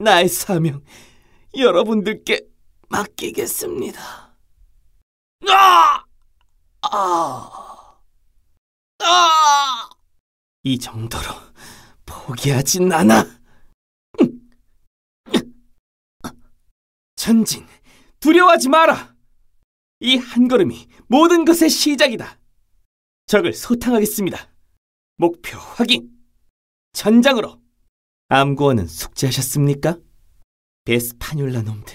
나의 사명 여러분들께 맡기겠습니다. 아! 아! 아! 이 정도로 포기하진 않아. 천진, 두려워하지 마라. 이 한 걸음이 모든 것의 시작이다. 적을 소탕하겠습니다. 목표 확인. 전장으로. 암구원은 숙제하셨습니까? 베스파뇰라 놈들,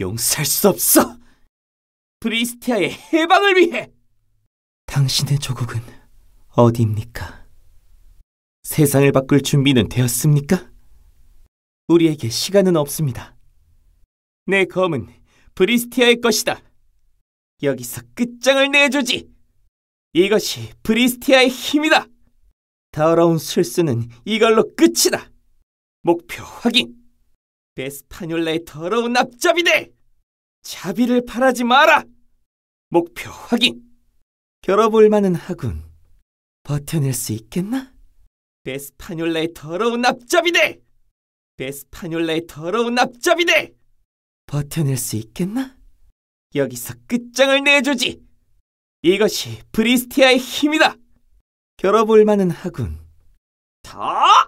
용서할 수 없어! 브리스티아의 해방을 위해! 당신의 조국은 어디입니까? 세상을 바꿀 준비는 되었습니까? 우리에게 시간은 없습니다. 내 검은 브리스티아의 것이다. 여기서 끝장을 내주지! 이것이 브리스티아의 힘이다! 더러운 술수는 이걸로 끝이다! 목표 확인! 베스파뇰라의 더러운 앞잡이네! 자비를 바라지 마라! 목표 확인! 겨뤄볼 만은 하군. 버텨낼 수 있겠나? 베스파뇰라의 더러운 앞잡이네! 베스파뇰라의 더러운 앞잡이네! 버텨낼 수 있겠나? 여기서 끝장을 내주지! 이것이 브리스티아의 힘이다! 겨뤄볼 만은 하군. 다!